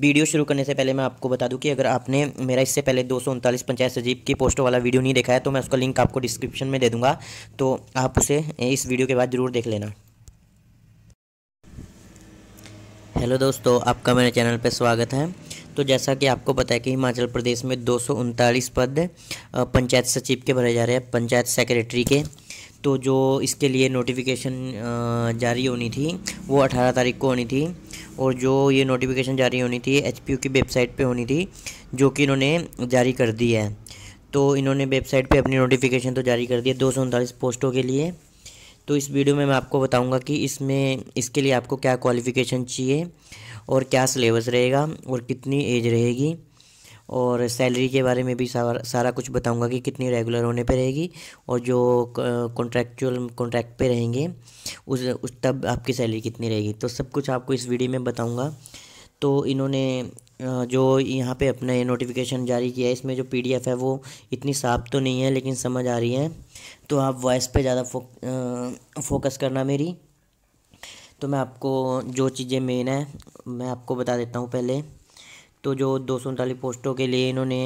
video शुरू करने से पहले मैं आपको बता दूं कि अगर आपने मेरा इससे पहले दो पंचायत सचिव की पोस्टों वाला वीडियो नहीं देखा है तो मैं उसका लिंक आपको डिस्क्रिप्शन में दे दूँगा तो आप उसे इस वीडियो के बाद ज़रूर देख लेना हेलो दोस्तों आपका मेरे चैनल पर स्वागत है तो जैसा कि आपको पता है कि हिमाचल प्रदेश में दो पद पंचायत सचिव के भरे जा रहे हैं पंचायत सेक्रेटरी के तो जो इसके लिए नोटिफिकेशन जारी होनी थी वो 18 तारीख को होनी थी और जो ये नोटिफिकेशन जारी होनी थी एच की वेबसाइट पे होनी थी जो कि इन्होंने जारी कर दी है तो इन्होंने वेबसाइट पे अपनी नोटिफिकेशन तो जारी कर दी है दो पोस्टों के लिए तो इस वीडियो में मैं आपको बताऊँगा कि इसमें इसके लिए आपको क्या क्वालिफ़िकेशन चाहिए और क्या सिलेबस रहेगा और कितनी एज रहेगी और सैलरी के बारे में भी सारा सारा कुछ बताऊंगा कि कितनी रेगुलर होने पे रहेगी और जो कॉन्ट्रैक्चुअल कॉन्ट्रैक्ट पे रहेंगे उस उस तब आपकी सैलरी कितनी रहेगी तो सब कुछ आपको इस वीडियो में बताऊंगा तो इन्होंने जो यहाँ पे अपने नोटिफिकेशन जारी किया है इसमें जो पीडीएफ है वो इतनी साफ तो नहीं है लेकिन समझ आ रही है तो आप वॉइस पे ज़्यादा फो, फोकस करना मेरी तो मैं आपको जो चीज़ें मेन है मैं आपको बता देता हूँ पहले तो जो दो सौ उनतालीस पोस्टों के लिए इन्होंने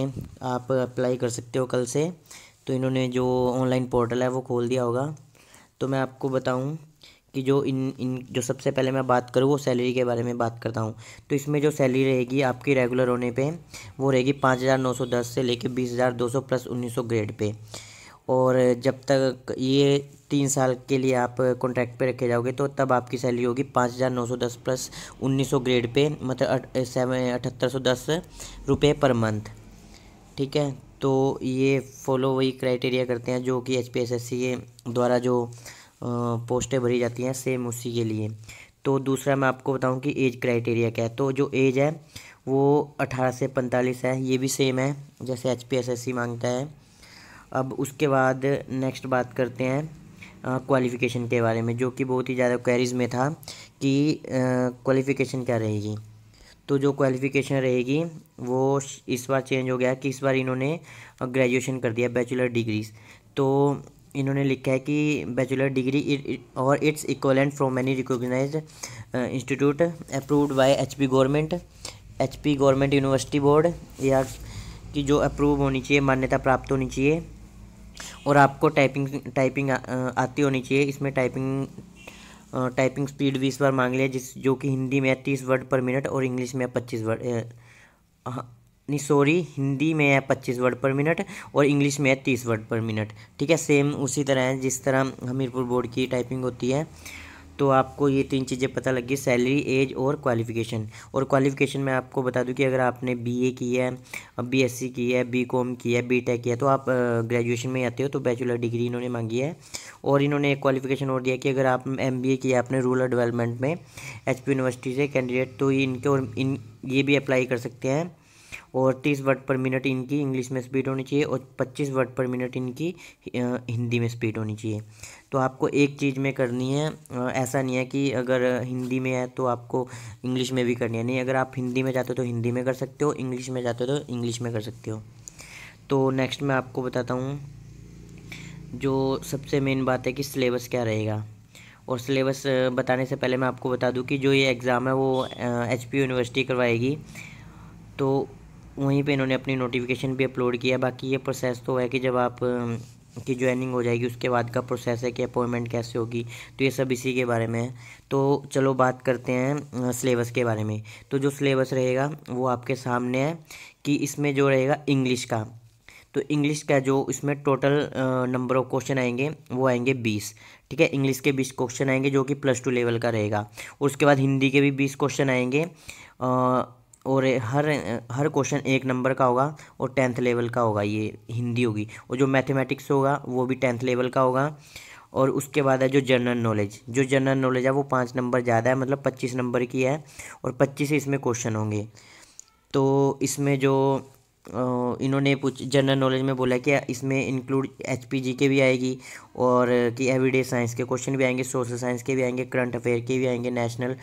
आप अप्लाई कर सकते हो कल से तो इन्होंने जो ऑनलाइन पोर्टल है वो खोल दिया होगा तो मैं आपको बताऊं कि जो इन इन जो सबसे पहले मैं बात करूँ वो सैलरी के बारे में बात करता हूँ तो इसमें जो सैलरी रहेगी आपकी रेगुलर होने पे वो रहेगी पाँच हज़ार नौ सौ दस से लेके बीस हज़ार दो सौ प्लस उन्नीस सौ ग्रेड पे और जब तक ये तीन साल के लिए आप कॉन्ट्रैक्ट पे रखे जाओगे तो तब आपकी सैलरी होगी पाँच हज़ार नौ सौ दस प्लस उन्नीस सौ ग्रेड पे मतलब सेवन अठहत्तर सौ दस रुपये पर मंथ ठीक है तो ये फॉलो वही क्राइटेरिया करते हैं जो कि H P S S C के द्वारा जो पोस्टें भरी जाती हैं सेम उसी के लिए तो दूसरा मैं आपको बताऊं कि एज क्राइटेरिया क्या है तो जो एज है वो अठारह से पैंतालीस है ये भी सेम है जैसे H P S S C मांगता है अब उसके बाद नेक्स्ट बात करते हैं क्वालिफ़िकेशन के बारे में जो कि बहुत ही ज़्यादा क्वेरीज़ में था कि क्वालिफ़िकेशन क्या रहेगी तो जो क्वालिफ़िकेशन रहेगी वो इस बार चेंज हो गया कि इस बार इन्होंने ग्रेजुएशन कर दिया बैचलर डिग्रीज़ तो इन्होंने लिखा है कि बैचलर डिग्री और it's equivalent from many recognise institute approved by HP government HP government university board या कि जो अप्रूव होनी चाहिए मान्यता प्राप्त होनी चाहिए और आपको टाइपिंग टाइपिंग आती होनी चाहिए इसमें टाइपिंग टाइपिंग स्पीड बीस बार मांग लिया जिस जो कि हिंदी में तीस वर्ड पर मिनट और इंग्लिश में पच्चीस वर्ड नहीं सॉरी हिंदी में है पच्चीस वर्ड पर मिनट और इंग्लिश में है तीस वर्ड पर मिनट ठीक है सेम उसी तरह है जिस तरह हमीरपुर बोर्ड की टाइपिंग होती है तो आपको ये तीन चीज़ें पता लगी सैलरी एज और क्वालिफ़िकेशन और क्वालिफ़िकेशन मैं आपको बता दूं कि अगर आपने बीए की है बीएससी की है बीकॉम किया है बीटेक किया तो आप ग्रेजुएशन में आते हो तो बैचलर डिग्री इन्होंने मांगी है और इन्होंने एक क्वालिफ़िकेशन और दिया कि अगर आप एम किया आपने रूरल डेवलपमेंट में एच यूनिवर्सिटी से कैंडिडेट तो इनके और इन ये भी अप्लाई कर सकते हैं और तीस वर्ड पर मिनट इनकी इंग्लिश में स्पीड होनी चाहिए और पच्चीस वर्ड पर मिनट इनकी हिंदी में स्पीड होनी चाहिए तो आपको एक चीज़ में करनी है ऐसा नहीं है कि अगर हिंदी में है तो आपको इंग्लिश में भी करनी है नहीं अगर आप हिंदी में जाते हो तो हिंदी में कर सकते हो इंग्लिश में जाते हो तो इंग्लिश में कर सकते हो तो नेक्स्ट मैं आपको बताता हूँ जो सबसे मेन बात है कि सिलेबस क्या रहेगा और सिलेबस बताने से पहले मैं आपको बता दूं कि जो ये एग्ज़ाम है वो एच पी यूनिवर्सिटी करवाएगी तो वहीं पे इन्होंने अपनी नोटिफिकेशन भी अपलोड किया बाकी ये प्रोसेस तो है कि जब आप की ज्वाइनिंग हो जाएगी उसके बाद का प्रोसेस है कि अपॉइंटमेंट कैसे होगी तो ये सब इसी के बारे में है तो चलो बात करते हैं सिलेबस के बारे में तो जो सिलेबस रहेगा वो आपके सामने है कि इसमें जो रहेगा इंग्लिश का तो इंग्लिश का जो इसमें टोटल नंबर ऑफ क्वेश्चन आएंगे वो आएंगे बीस ठीक है इंग्लिश के बीस क्वेश्चन आएंगे जो कि प्लस टू लेवल का रहेगा उसके बाद हिंदी के भी बीस क्वेश्चन आएंगे आ, और हर हर क्वेश्चन एक नंबर का होगा और टेंथ लेवल का होगा ये हिंदी होगी और जो मैथमेटिक्स होगा वो भी टेंथ लेवल का होगा और उसके बाद है जो जनरल नॉलेज जो जनरल नॉलेज है वो पाँच नंबर ज़्यादा है मतलब पच्चीस नंबर की है और पच्चीस इसमें क्वेश्चन होंगे तो इसमें जो इन्होंने पूछ जनरल नॉलेज में बोला कि इसमें इंक्लूड एच पी जी के भी आएगी और कि एवरीडे साइंस के क्वेश्चन भी आएंगे सोशल साइंस के भी आएंगे करंट अफेयर के भी आएंगे नेशनल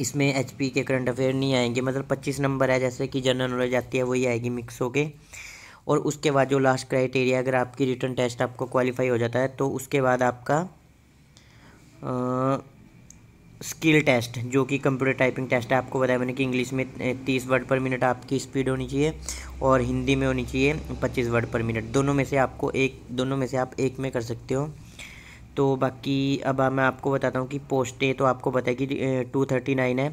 इसमें एच पी के करंट अफेयर नहीं आएंगे मतलब पच्चीस नंबर है जैसे कि जनरल नॉलेज आती है वही आएगी मिक्स होके और उसके बाद जो लास्ट क्राइटेरिया अगर आपकी रिटर्न टेस्ट आपको क्वालिफाई हो जाता है तो उसके बाद आपका स्किल टेस्ट जो कि कंप्यूटर टाइपिंग टेस्ट है आपको बताया मैंने कि इंग्लिश में तीस वर्ड पर मिनट आपकी स्पीड होनी चाहिए और हिंदी में होनी चाहिए पच्चीस वर्ड पर मिनट दोनों में से आपको एक दोनों में से आप एक में कर सकते हो तो बाकी अब मैं आपको बताता हूँ कि पोस्टें तो आपको पता है कि टू थर्टी नाइन है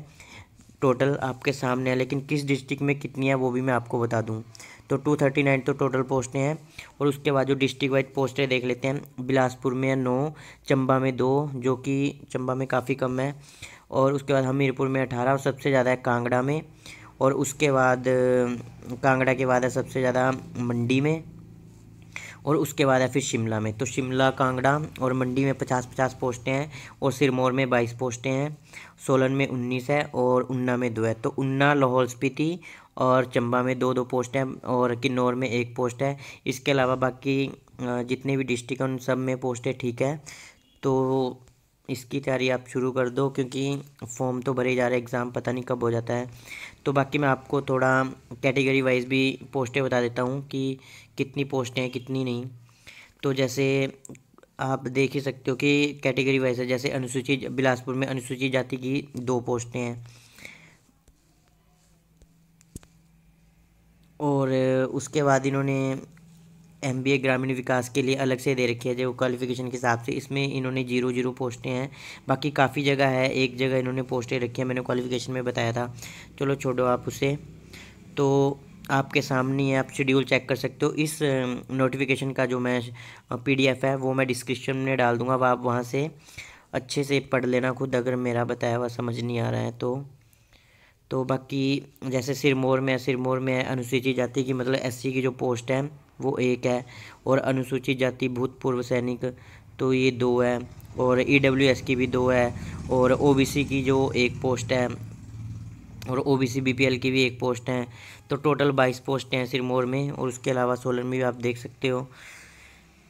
टोटल आपके सामने है लेकिन किस डिस्ट्रिक्ट में कितनी है वो भी मैं आपको बता दूँ तो टू थर्टी नाइन तो टोटल पोस्टें हैं और उसके बाद जो डिस्ट्रिक्ट वाइज पोस्टें देख लेते हैं बिलासपुर में है नौ चंबा में दो जो कि चंबा में काफ़ी कम है और उसके बाद हमीरपुर में अठारह और सबसे ज़्यादा है कांगड़ा में और उसके बाद कांगड़ा के बाद है सबसे ज़्यादा मंडी में और उसके बाद है फिर शिमला में तो शिमला कांगड़ा और मंडी में पचास पचास पोस्टें हैं और सिरमौर में बाईस पोस्टें हैं सोलन में उन्नीस है और उन्ना में दो है तो उन्ना लाहौल स्पीति और चंबा में दो दो पोस्ट हैं और किन्नौर में एक पोस्ट है इसके अलावा बाकी जितने भी डिस्ट्रिक्ट हैं उन सब में पोस्टें ठीक है तो इसकी तैयारी आप शुरू कर दो क्योंकि फॉर्म तो भरे जा रहे एग्ज़ाम पता नहीं कब हो जाता है तो बाकी मैं आपको थोड़ा कैटेगरी वाइज भी पोस्टें बता देता हूँ कि कितनी पोस्टें हैं कितनी नहीं तो जैसे आप देख ही सकते हो कि कैटेगरी वाइज है जैसे अनुसूचित बिलासपुर में अनुसूचित जाति की दो पोस्टें हैं और उसके बाद इन्होंने एम बी ए ग्रामीण विकास के लिए अलग से दे रखी है जो क्वालिफिकेशन के हिसाब से इसमें इन्होंने जीरो जीरो पोस्टें हैं बाकी काफ़ी जगह है एक जगह इन्होंने पोस्टें रखी है मैंने क्वालिफिकेशन में बताया था चलो छोड़ो आप उसे तो आपके सामने है आप शेड्यूल चेक कर सकते हो इस नोटिफिकेशन का जो मैं पी है वो मैं डिस्क्रिप्शन में डाल दूँगा अब आप वहाँ से अच्छे से पढ़ लेना खुद अगर मेरा बताया हुआ समझ नहीं आ रहा है तो तो बाकी जैसे सिरमौर में सिरमौर में अनुसूचित जाति की मतलब एससी की जो पोस्ट है वो एक है और अनुसूचित जाति भूतपूर्व सैनिक तो ये दो है और ई e की भी दो है और ओ की जो एक पोस्ट है और ओ बी की भी एक पोस्ट है तो टोटल बाईस पोस्टें हैं सिरमौर में और उसके अलावा सोलन में भी आप देख सकते हो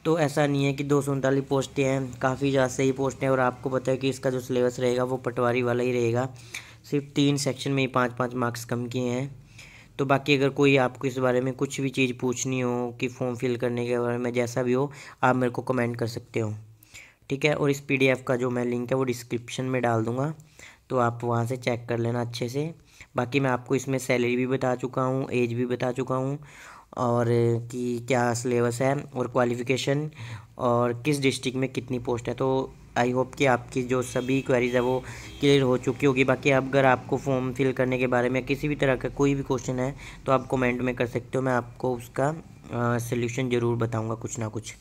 तो ऐसा नहीं है कि दो सौ उनतालीस पोस्टें हैं काफ़ी ज़्यादा सही पोस्टें हैं और आपको पता है कि इसका जो सिलेबस रहेगा वो पटवारी वाला ही रहेगा सिर्फ तीन सेक्शन में ही पाँच पाँच मार्क्स कम किए हैं तो बाकी अगर कोई आपको इस बारे में कुछ भी चीज़ पूछनी हो कि फॉर्म फिल करने के बारे में जैसा भी हो आप मेरे को कमेंट कर सकते हो ठीक है और इस पीडीएफ का जो मैं लिंक है वो डिस्क्रिप्शन में डाल दूँगा तो आप वहाँ से चेक कर लेना अच्छे से बाकी मैं आपको इसमें सैलरी भी बता चुका हूँ एज भी बता चुका हूँ और कि क्या सिलेबस है और क्वालिफ़िकेशन और किस डिस्ट्रिक्ट में कितनी पोस्ट है तो आई होप कि आपकी जो सभी क्वेरीज़ है वो क्लियर हो चुकी होगी बाकी अगर आपको फॉर्म फिल करने के बारे में किसी भी तरह का कोई भी क्वेश्चन है तो आप कमेंट में कर सकते हो मैं आपको उसका सोल्यूशन ज़रूर बताऊँगा कुछ ना कुछ